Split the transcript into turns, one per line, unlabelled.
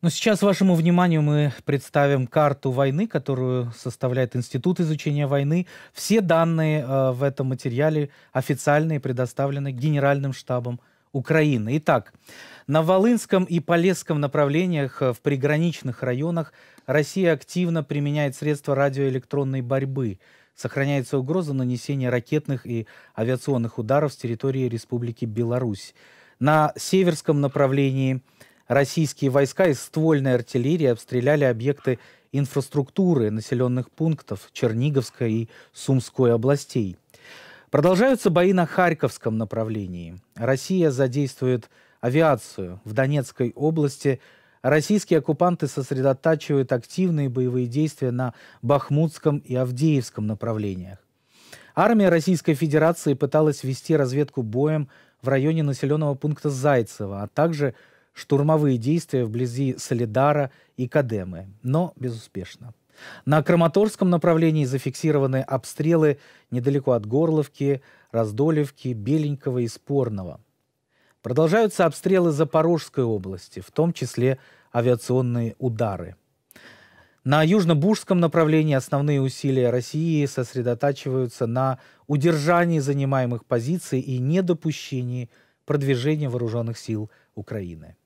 Но сейчас вашему вниманию мы представим карту войны, которую составляет Институт изучения войны. Все данные э, в этом материале официальные предоставлены Генеральным штабом Украины. Итак, на Волынском и Полесском направлениях э, в приграничных районах Россия активно применяет средства радиоэлектронной борьбы. Сохраняется угроза нанесения ракетных и авиационных ударов с территории Республики Беларусь. На северском направлении – Российские войска из ствольной артиллерии обстреляли объекты инфраструктуры населенных пунктов Черниговской и Сумской областей. Продолжаются бои на Харьковском направлении. Россия задействует авиацию в Донецкой области. Российские оккупанты сосредотачивают активные боевые действия на Бахмутском и Авдеевском направлениях. Армия Российской Федерации пыталась вести разведку боем в районе населенного пункта Зайцево, а также штурмовые действия вблизи Солидара и Кадемы, но безуспешно. На Краматорском направлении зафиксированы обстрелы недалеко от Горловки, Раздолевки, Беленького и Спорного. Продолжаются обстрелы Запорожской области, в том числе авиационные удары. На южно-бужском направлении основные усилия России сосредотачиваются на удержании занимаемых позиций и недопущении продвижения вооруженных сил Украины.